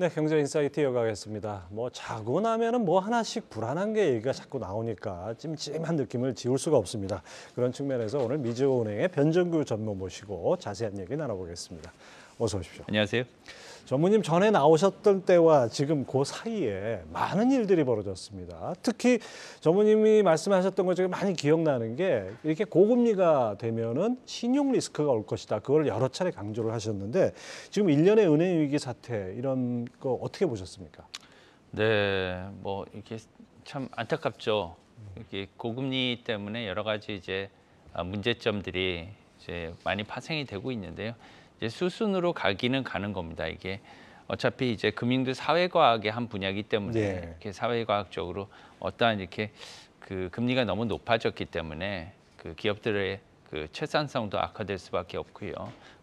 네, 경제 인사이트 이어가겠습니다. 뭐 자고 나면은 뭐 하나씩 불안한 게 얘기가 자꾸 나오니까 찜찜한 느낌을 지울 수가 없습니다. 그런 측면에서 오늘 미주은행의 변정규 전무 모시고 자세한 얘기 나눠보겠습니다. 어서 오십시오. 안녕하세요. 전무님 전에 나오셨던 때와 지금 그 사이에 많은 일들이 벌어졌습니다. 특히 전무님이 말씀하셨던 것 중에 많이 기억나는 게 이렇게 고금리가 되면은 신용 리스크가 올 것이다. 그걸 여러 차례 강조를 하셨는데 지금 일련의 은행 위기 사태 이런 거 어떻게 보셨습니까? 네, 뭐 이게 렇참 안타깝죠. 이게 고금리 때문에 여러 가지 이제 아, 문제점들이 이제 많이 파생이 되고 있는데요. 이제 수순으로 가기는 가는 겁니다. 이게 어차피 이제 금융도 사회과학의 한 분야이기 때문에 네. 이렇게 사회과학적으로 어떠한 이렇게 그 금리가 너무 높아졌기 때문에 그 기업들의 그 채산성도 악화될 수밖에 없고요.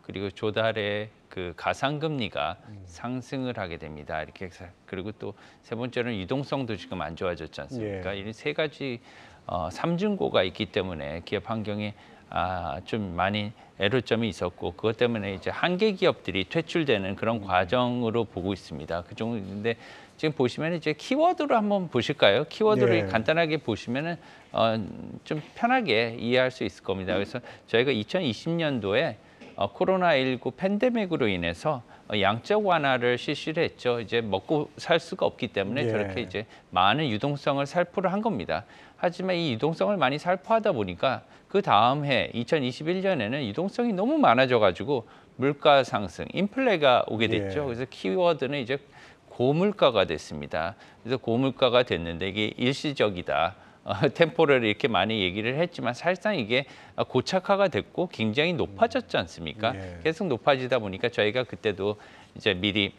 그리고 조달의 그 가상금리가 음. 상승을 하게 됩니다. 이렇게 그리고 또 세 번째로는 유동성도 지금 안 좋아졌지 않습니까? 예. 이세 가지 어, 삼중고가 있기 때문에 기업 환경에 아, 좀 많이 애로점이 있었고 그것 때문에 이제 한계 기업들이 퇴출되는 그런 음. 과정으로 보고 있습니다. 그 정도인데 지금 보시면 이제 키워드로 한번 보실까요? 키워드를 예. 간단하게 보시면은 어, 좀 편하게 이해할 수 있을 겁니다. 그래서 저희가 2020년도에 어, 코로나19 팬데믹으로 인해서 어, 양적 완화를 실시를 했죠. 이제 먹고 살 수가 없기 때문에 예. 저렇게 이제 많은 유동성을 살포를 한 겁니다. 하지만 이 유동성을 많이 살포하다 보니까 그 다음 해 2021년에는 유동성이 너무 많아져 가지고 물가 상승, 인플레가 오게 됐죠. 예. 그래서 키워드는 이제 고물가가 됐습니다. 그래서 고물가가 됐는데 이게 일시적이다. 어, 템포를 이렇게 많이 얘기를 했지만 사실상 이게 고착화가 됐고 굉장히 높아졌지 않습니까? 예. 계속 높아지다 보니까 저희가 그때도 이제 미리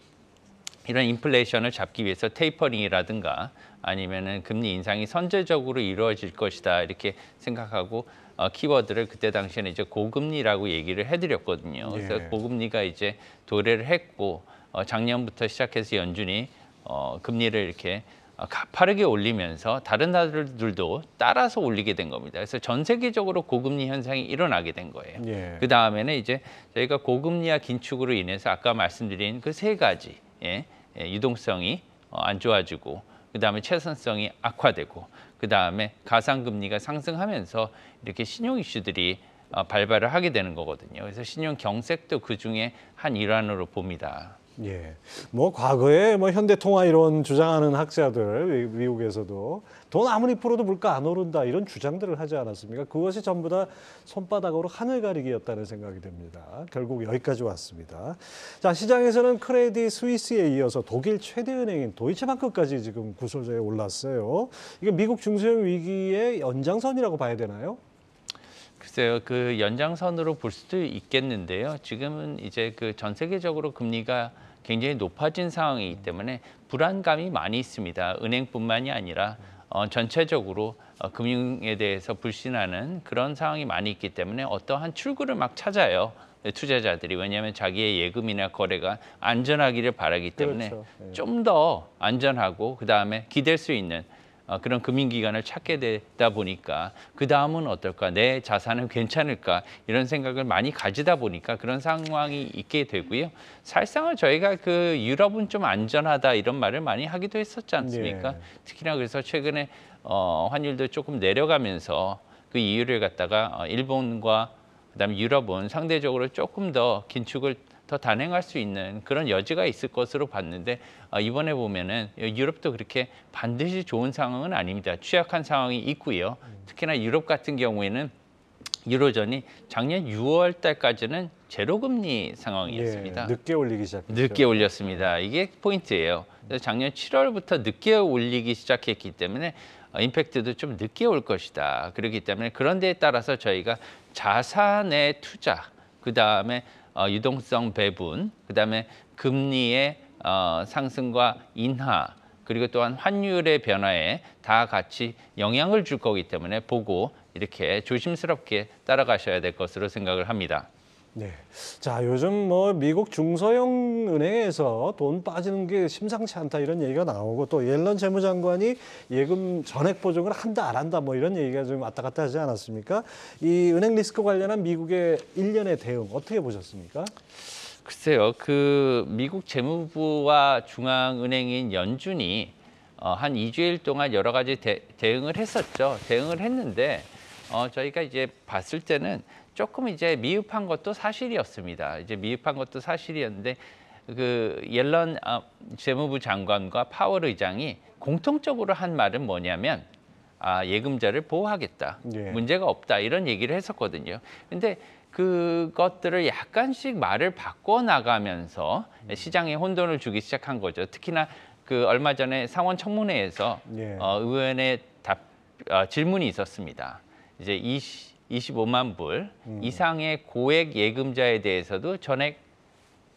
이런 인플레이션을 잡기 위해서 테이퍼링이라든가 아니면은 금리 인상이 선제적으로 이루어질 것이다 이렇게 생각하고 어, 키워드를 그때 당시에는 이제 고금리라고 얘기를 해드렸거든요. 예. 그래서 예. 고금리가 이제 도래를 했고 어, 작년부터 시작해서 연준이 어, 금리를 이렇게 어, 가파르게 올리면서 다른 나라들도 따라서 올리게 된 겁니다. 그래서 전 세계적으로 고금리 현상이 일어나게 된 거예요. 예. 그 다음에는 이제 저희가 고금리와 긴축으로 인해서 아까 말씀드린 그 세 가지 예, 예, 유동성이 어, 안 좋아지고 그 다음에 채선성이 악화되고 그 다음에 가상금리가 상승하면서 이렇게 신용 이슈들이 어, 발발을 하게 되는 거거든요. 그래서 신용 경색도 그 중에 한 일환으로 봅니다. 예. 뭐 과거에 뭐 현대 통화 이런 주장하는 학자들 미국에서도 돈 아무리 풀어도 물가 안 오른다 이런 주장들을 하지 않았습니까? 그것이 전부 다 손바닥으로 하늘 가리기였다는 생각이 듭니다. 결국 여기까지 왔습니다. 자, 시장에서는 크레디 스위스에 이어서 독일 최대 은행인 도이체방크까지 지금 구설자에 올랐어요. 이게 미국 중소형 위기의 연장선이라고 봐야 되나요? 글쎄요, 그 연장선으로 볼 수도 있겠는데요. 지금은 이제 그 전 세계적으로 금리가 굉장히 높아진 상황이기 때문에 불안감이 많이 있습니다. 은행뿐만이 아니라 어, 전체적으로 어, 금융에 대해서 불신하는 그런 상황이 많이 있기 때문에 어떠한 출구를 막 찾아요. 네, 투자자들이 왜냐하면 자기의 예금이나 거래가 안전하기를 바라기 때문에 그렇죠. 네. 좀더 안전하고 그 다음에 기댈 수 있는 아, 그런 금융기관을 찾게 되다 보니까 그 다음은 어떨까 내 자산은 괜찮을까 이런 생각을 많이 가지다 보니까 그런 상황이 있게 되고요. 사실상은 저희가 그 유럽은 좀 안전하다 이런 말을 많이 하기도 했었지 않습니까? 네. 특히나 그래서 최근에 어, 환율도 조금 내려가면서 그 이유를 갖다가 어, 일본과 그다음 유럽은 상대적으로 조금 더 긴축을 더 단행할 수 있는 그런 여지가 있을 것으로 봤는데 어, 이번에 보면은 유럽도 그렇게 반드시 좋은 상황은 아닙니다. 취약한 상황이 있고요. 특히나 유럽 같은 경우에는 유로전이 작년 6월 달까지는 제로금리 상황이었습니다. 예, 늦게 올리기 시작했죠. 늦게 올렸습니다. 이게 포인트예요. 작년 7월부터 늦게 올리기 시작했기 때문에 어, 임팩트도 좀 늦게 올 것이다. 그렇기 때문에 그런 데에 따라서 저희가 자산의 투자, 그다음에 어, 유동성 배분, 그다음에 금리의 어, 상승과 인하, 그리고 또한 환율의 변화에 다 같이 영향을 줄 거기 때문에 보고 이렇게 조심스럽게 따라가셔야 될 것으로 생각을 합니다. 네. 자, 요즘 뭐 미국 중소형 은행에서 돈 빠지는 게 심상치 않다 이런 얘기가 나오고 또 옐런 재무장관이 예금 전액 보증을 한다 안 한다 뭐 이런 얘기가 좀 왔다 갔다 하지 않았습니까? 이 은행 리스크 관련한 미국의 일련의 대응 어떻게 보셨습니까? 글쎄요. 그 미국 재무부와 중앙은행인 연준이 어, 한 이주일 동안 여러 가지 대, 대응을 했었죠. 대응을 했는데 어, 저희가 이제 봤을 때는 조금 이제 미흡한 것도 사실이었습니다. 이제 미흡한 것도 사실이었는데 그 옐런 아, 재무부 장관과 파월 의장이 공통적으로 한 말은 뭐냐면 아, 예금자를 보호하겠다. 예. 문제가 없다. 이런 얘기를 했었거든요. 근데 그것들을 약간씩 말을 바꿔 나가면서 음. 시장에 혼돈을 주기 시작한 거죠. 특히나 그 얼마 전에 상원 청문회에서 예. 어, 의원의 답 어, 질문이 있었습니다. 이제 이 시, 25만 불 음. 이상의 고액 예금자에 대해서도 전액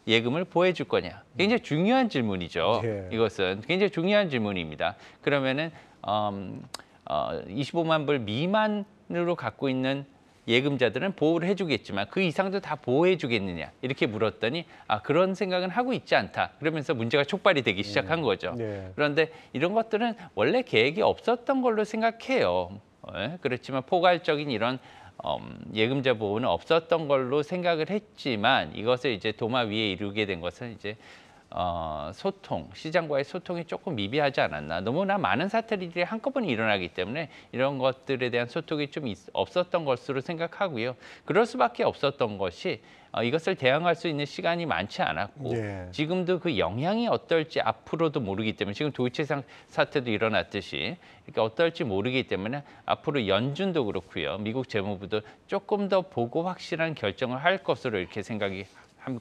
예금을 보해줄 거냐? 음. 굉장히 중요한 질문이죠. 예. 이것은 굉장히 중요한 질문입니다. 그러면은 음, 어, 25만 불 미만으로 갖고 있는 예금자들은 보호를 해주겠지만 그 이상도 다 보호해주겠느냐 이렇게 물었더니 아 그런 생각은 하고 있지 않다 그러면서 문제가 촉발이 되기 시작한 음. 거죠. 음, 그런데 이런 것들은 원래 계획이 없었던 걸로 생각해요. 예, 그렇지만 포괄적인 이런 음, 예금자 보호는 없었던 걸로 생각을 했지만 이것을 이제 도마 위에 이루게 된 것은 이제 어, 소통, 시장과의 소통이 조금 미비하지 않았나. 너무나 많은 사태들이 한꺼번에 일어나기 때문에 이런 것들에 대한 소통이 좀 있, 없었던 것으로 생각하고요. 그럴 수밖에 없었던 것이 어, 이것을 대응할 수 있는 시간이 많지 않았고 예. 지금도 그 영향이 어떨지 앞으로도 모르기 때문에 지금 도이체상 사태도 일어났듯이 그러니까 어떨지 모르기 때문에 앞으로 연준도 그렇고요 미국 재무부도 조금 더 보고 확실한 결정을 할 것으로 이렇게 생각이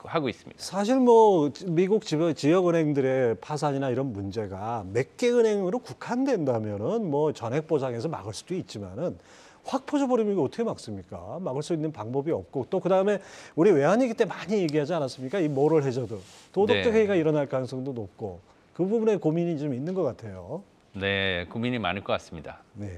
하고 있습니다. 사실 뭐 미국 지역 은행들의 파산이나 이런 문제가 몇 개 은행으로 국한된다면은 뭐 전액 보상해서 막을 수도 있지만은 확 퍼져버리면 이거 어떻게 막습니까? 막을 수 있는 방법이 없고 또 그다음에 우리 외환위기 때 많이 얘기하지 않았습니까? 이 모럴 해저드 도덕적 네. 해이가 일어날 가능성도 높고 그 부분에 고민이 좀 있는 것 같아요. 네, 고민이 많을 것 같습니다. 네.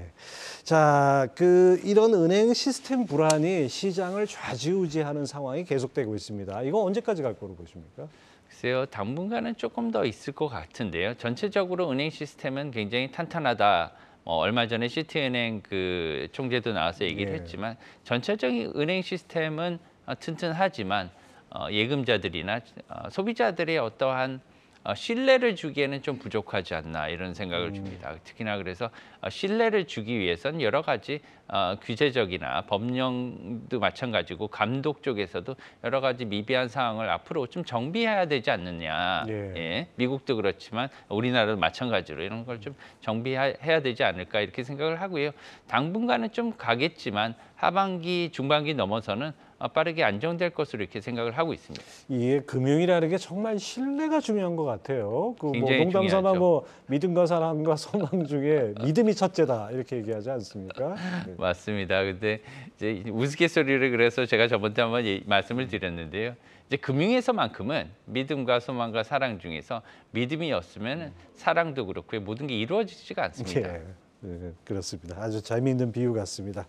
자, 그 이런 은행 시스템 불안이 시장을 좌지우지하는 상황이 계속되고 있습니다. 이거 언제까지 갈 거로 보십니까? 글쎄요, 당분간은 조금 더 있을 것 같은데요. 전체적으로 은행 시스템은 굉장히 탄탄하다. 어, 얼마 전에 시티은행 그 총재도 나와서 얘기를 네. 했지만 전체적인 은행 시스템은 아, 튼튼하지만 어, 예금자들이나 어, 소비자들의 어떠한 아, 신뢰를 주기에는 좀 부족하지 않나 이런 생각을 음. 줍니다. 특히나 그래서 아, 신뢰를 주기 위해선 여러 가지 아, 규제적이나 법령도 마찬가지고 감독 쪽에서도 여러 가지 미비한 상황을 앞으로 좀 정비해야 되지 않느냐. 예. 예. 미국도 그렇지만 우리나라도 마찬가지로 이런 걸 좀 정비해야 되지 않을까 이렇게 생각을 하고요. 당분간은 좀 가겠지만 하반기 중반기 넘어서는 아, 빠르게 안정될 것으로 이렇게 생각을 하고 있습니다. 예, 금융이라는 게 정말 신뢰가 중요한 것 같아요. 그 뭐 농담사나 뭐 믿음과 사랑과 소망 중에 믿음이 첫째다 이렇게 얘기하지 않습니까? 네. 맞습니다. 근데 이제 우스갯소리를 그래서 제가 저번 때 한번 말씀을 드렸는데요. 이제 금융에서만큼은 믿음과 소망과 사랑 중에서 믿음이 없으면 사랑도 그렇고 모든 게 이루어지지가 않습니다. 예. 예, 그렇습니다. 아주 재미있는 비유 같습니다.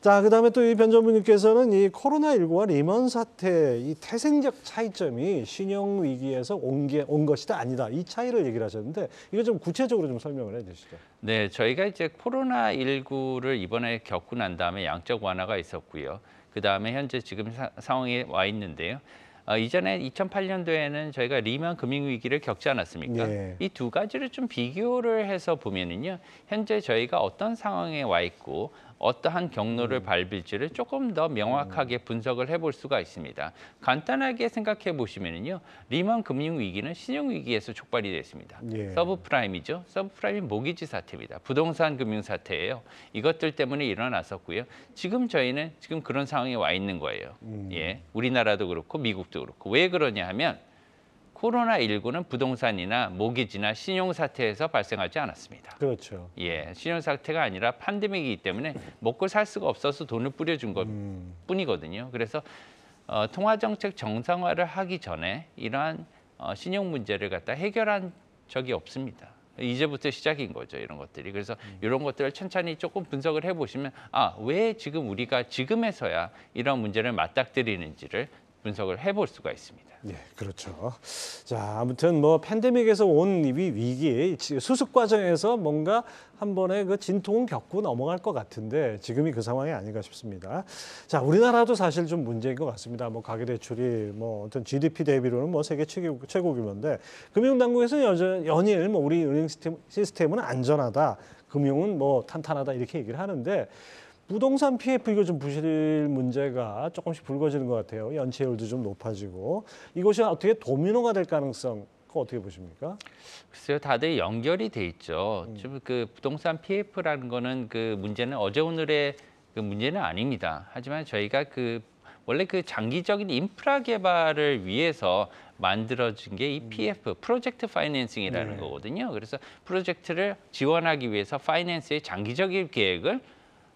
자, 그 다음에 또 이 변전부님께서는 이 코로나19와 리먼 사태 이 태생적 차이점이 신용 위기에서 온, 게, 온 것이다 아니다 이 차이를 얘기를 하셨는데 이거 좀 구체적으로 좀 설명을 해주시죠. 네, 저희가 이제 코로나19를 이번에 겪고 난 다음에 양적 완화가 있었고요. 그 다음에 현재 지금 사, 상황에 와 있는데요. 어, 이전에 2008년도에는 저희가 리만 금융위기를 겪지 않았습니까? 예. 네. 이두 가지를 좀 비교를 해서 보면은요, 현재 저희가 어떤 상황에 와 있고 어떠한 경로를 음. 밟을지를 조금 더 명확하게 음. 분석을 해볼 수가 있습니다. 간단하게 생각해 보시면요. 리먼 금융위기는 신용위기에서 촉발이 됐습니다. 예. 서브프라임이죠. 서브프라임 모기지 사태입니다. 부동산 금융 사태예요. 이것들 때문에 일어났었고요. 지금 저희는 지금 그런 상황에 와 있는 거예요. 음. 예, 우리나라도 그렇고 미국도 그렇고 왜 그러냐 하면 코로나19는 부동산이나 모기지나 신용사태에서 발생하지 않았습니다. 그렇죠. 예, 신용사태가 아니라 팬데믹이기 때문에 먹고 살 수가 없어서 돈을 뿌려준 것 음. 뿐이거든요. 그래서 어, 통화정책 정상화를 하기 전에 이러한 어, 신용 문제를 갖다 해결한 적이 없습니다. 이제부터 시작인 거죠 이런 것들이 그래서 음. 이런 것들을 천천히 조금 분석을 해보시면 아왜 지금 우리가 지금에서야 이런 문제를 맞닥뜨리는지를 분석을 해볼 수가 있습니다. 네, 그렇죠. 자, 아무튼 뭐 팬데믹에서 온 이 위기 수습 과정에서 뭔가 한 번의 그 진통은 겪고 넘어갈 것 같은데 지금이 그 상황이 아닌가 싶습니다. 자, 우리나라도 사실 좀 문제인 것 같습니다. 뭐 가계 대출이 뭐 어떤 GDP 대비로는 뭐 세계 최고, 최고 규모인데 금융 당국에서는 여전 연일 뭐 우리 은행 시스템, 시스템은 안전하다. 금융은 뭐 탄탄하다 이렇게 얘기를 하는데 부동산 피해 풀이거좀 부실 문제가 조금씩 불거지는 것 같아요. 연체율도 좀 높아지고 이것이 어떻게 도미노가 될 가능성 그거 어떻게 보십니까? 글쎄요, 다들 연결이 돼 있죠. 지금 음. 그 부동산 PF라는 거는 그 문제는 어제 오늘의 그 문제는 아닙니다. 하지만 저희가 그 원래 그 장기적인 인프라 개발을 위해서 만들어진 게 이 PF, 프로젝트 파이낸싱이라는 네. 거거든요. 그래서 프로젝트를 지원하기 위해서 파이낸스의 장기적인 계획을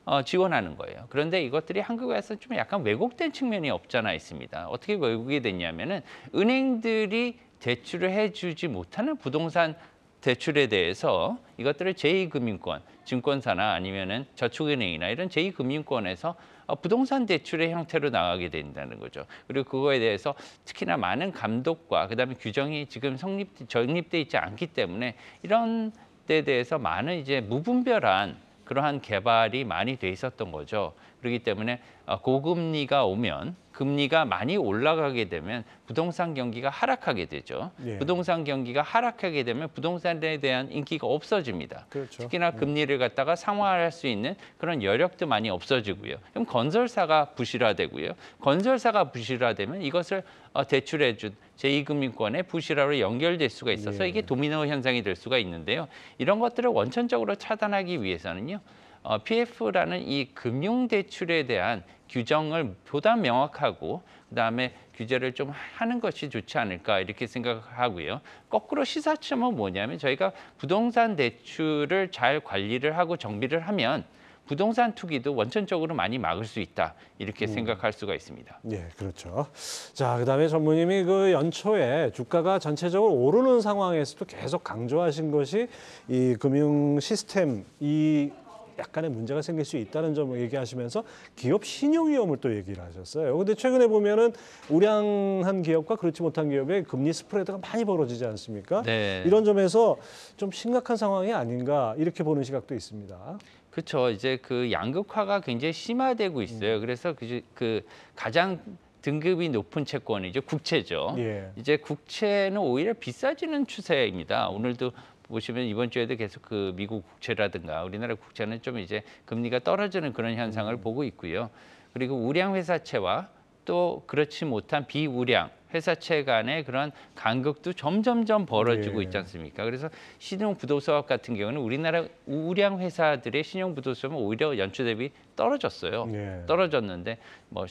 어, 지원하는 거예요. 그런데 이것들이 한국에서 좀 약간 왜곡된 측면이 없잖아 있습니다. 어떻게 왜곡이 됐냐면은 은행들이 대출을 해주지 못하는 부동산 대출에 대해서 이것들을 제2금융권, 증권사나 아니면은 저축은행이나 이런 제2금융권에서 어, 부동산 대출의 형태로 나가게 된다는 거죠. 그리고 그거에 대해서 특히나 많은 감독과 그다음에 규정이 지금 성립 정립돼 있지 않기 때문에 이런 데 대해서 많은 이제 무분별한 그러한 개발이 많이 돼 있었던 거죠. 그렇기 때문에 어, 고금리가 오면 금리가 많이 올라가게 되면 부동산 경기가 하락하게 되죠. 예. 부동산 경기가 하락하게 되면 부동산에 대한 인기가 없어집니다. 그렇죠. 특히나 음. 금리를 갖다가 상환할 수 있는 그런 여력도 많이 없어지고요. 그럼 건설사가 부실화되고요. 건설사가 부실화되면 이것을 어, 대출해준 제2금융권의 부실화로 연결될 수가 있어서 예. 이게 도미노 현상이 될 수가 있는데요. 이런 것들을 원천적으로 차단하기 위해서는요. 어, PF라는 이 금융대출에 대한 규정을 보다 명확하고 그다음에 규제를 좀 하는 것이 좋지 않을까 이렇게 생각하고요. 거꾸로 시사점은 뭐냐면 저희가 부동산 대출을 잘 관리를 하고 정비를 하면 부동산 투기도 원천적으로 많이 막을 수 있다 이렇게 음. 생각할 수가 있습니다. 네, 그렇죠. 자, 그다음에 전무님이 그 연초에 주가가 전체적으로 오르는 상황에서도 계속 강조하신 것이 이 금융 시스템 이 약간의 문제가 생길 수 있다는 점을 얘기하시면서 기업 신용 위험을 또 얘기를 하셨어요. 그런데 최근에 보면은 우량한 기업과 그렇지 못한 기업의 금리 스프레드가 많이 벌어지지 않습니까? 네. 이런 점에서 좀 심각한 상황이 아닌가 이렇게 보는 시각도 있습니다. 그렇죠. 이제 그 양극화가 굉장히 심화되고 있어요. 음. 그래서 그, 그 가장 등급이 높은 채권이죠. 국채죠. 예. 이제 국채는 오히려 비싸지는 추세입니다. 오늘도 보시면 이번 주에도 계속 그 미국 국채라든가 우리나라 국채는 좀 이제 금리가 떨어지는 그런 현상을 음. 보고 있고요. 그리고 우량 회사채와 또 그렇지 못한 비우량 회사채 간의 그런 간극도 점점점 벌어지고 예. 있지 않습니까? 그래서 신용부도수업 같은 경우는 우리나라 우량 회사들의 신용부도수업은 오히려 연초 대비 떨어졌어요. 예. 떨어졌는데 뭐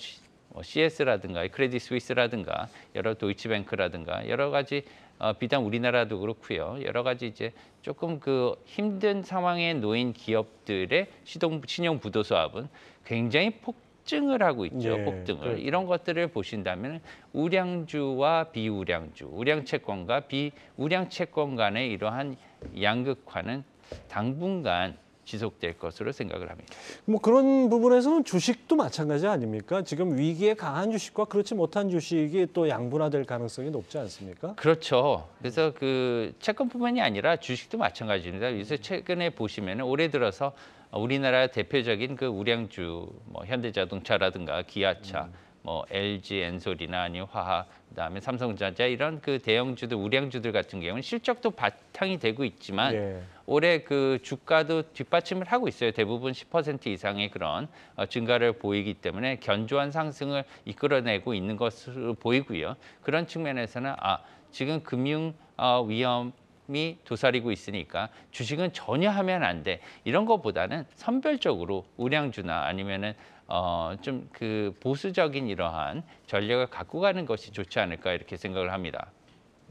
CS라든가 뭐 크레딧 스위스라든가 여러 도이치뱅크라든가 여러 가지 어, 비단 우리나라도 그렇고요. 여러 가지 이제 조금 그 힘든 상황에 놓인 기업들의 시동, 신용 부도서합은 굉장히 폭증을 하고 있죠. 예, 폭등을. 네. 이런 것들을 보신다면 우량주와 비우량주, 우량채권과 비우량채권 간의 이러한 양극화는 당분간 지속될 것으로 생각을 합니다. 뭐 그런 부분에서는 주식도 마찬가지 아닙니까? 지금 위기에 강한 주식과 그렇지 못한 주식이 또 양분화될 가능성이 높지 않습니까? 그렇죠. 그래서 그 채권뿐만이 아니라 주식도 마찬가지입니다. 요새 최근에 보시면 올해 들어서 우리나라 대표적인 그 우량주, 뭐 현대자동차라든가 기아차 음. 뭐 LG 엔솔이나 아니 화학 그다음에 삼성전자 이런 그 대형주들 우량주들 같은 경우는 실적도 바탕이 되고 있지만 예. 올해 그 주가도 뒷받침을 하고 있어요. 대부분 10% 이상의 그런 어, 증가를 보이기 때문에 견조한 상승을 이끌어내고 있는 것으로 보이고요. 그런 측면에서는 아 지금 금융 어, 위험 이 도사리고 있으니까 주식은 전혀 하면 안 돼. 이런 것보다는 선별적으로 우량주나 아니면은 어, 좀 그 보수적인 이러한 전략을 갖고 가는 것이 좋지 않을까 이렇게 생각을 합니다.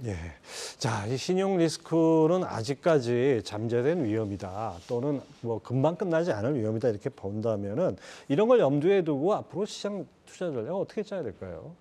예. 자, 이 신용 리스크는 아직까지 잠재된 위험이다 또는 뭐 금방 끝나지 않을 위험이다 이렇게 본다면은 이런 걸 염두에 두고 앞으로 시장 투자 전략 어떻게 짜야 될까요?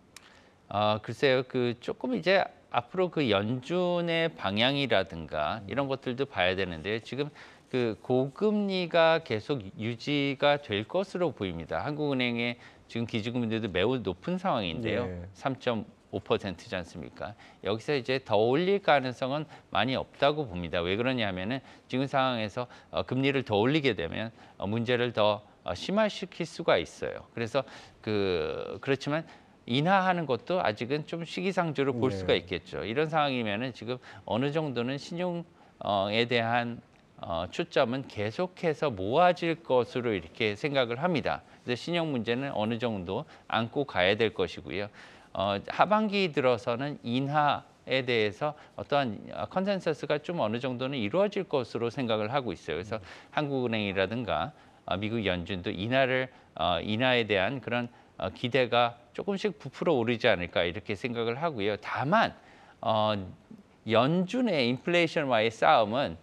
아, 글쎄요. 그 조금 이제 앞으로 그 연준의 방향이라든가 이런 것들도 봐야 되는데 지금 그 고금리가 계속 유지가 될 것으로 보입니다. 한국은행의 지금 기준금리도 매우 높은 상황인데요. 네. 예. 3.5%지 않습니까? 여기서 이제 더 올릴 가능성은 많이 없다고 봅니다. 왜 그러냐면은 지금 상황에서 어, 금리를 더 올리게 되면 어, 문제를 더 어, 심화시킬 수가 있어요. 그래서 그 그렇지만 인하하는 것도 아직은 좀 시기상조로 볼 네. 수가 있겠죠. 이런 상황이면은 지금 어느 정도는 신용에 대한 어, 초점은 계속해서 모아질 것으로 이렇게 생각을 합니다. 그래서 신용 문제는 어느 정도 안고 가야 될 것이고요. 어, 하반기 들어서는 인하 에 대해서 어떠한 어, 컨센서스가 좀 어느 정도는 이루어질 것으로 생각을 하고 있어요. 그래서 음. 한국은행이라든가 어, 미국 연준도 인하를 어, 인하에 대한 그런 어, 기대가 조금씩 부풀어 오르지 않을까 이렇게 생각을 하고요. 다만 어, 연준의 인플레이션과의 싸움은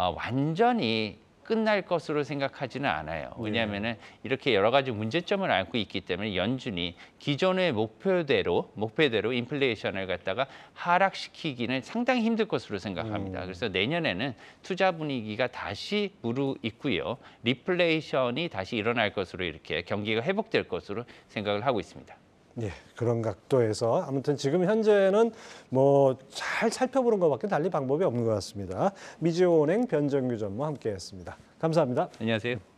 아, 완전히 끝날 것으로 생각하지는 않아요. 네. 왜냐하면은 이렇게 여러 가지 문제점을 안고 있기 때문에 연준이 기존의 목표대로 목표대로 인플레이션을 갖다가 하락시키기는 상당히 힘들 것으로 생각합니다. 음. 그래서 내년에는 투자 분위기가 다시 무르익고요. 리플레이션이 다시 일어날 것으로 이렇게 경기가 회복될 것으로 생각을 하고 있습니다. 예, 그런 각도에서 아무튼 지금 현재는 뭐 잘 살펴보는 것밖에 달리 방법이 없는 것 같습니다. 미지오은행 변정규 전무 함께했습니다. 감사합니다. 안녕하세요.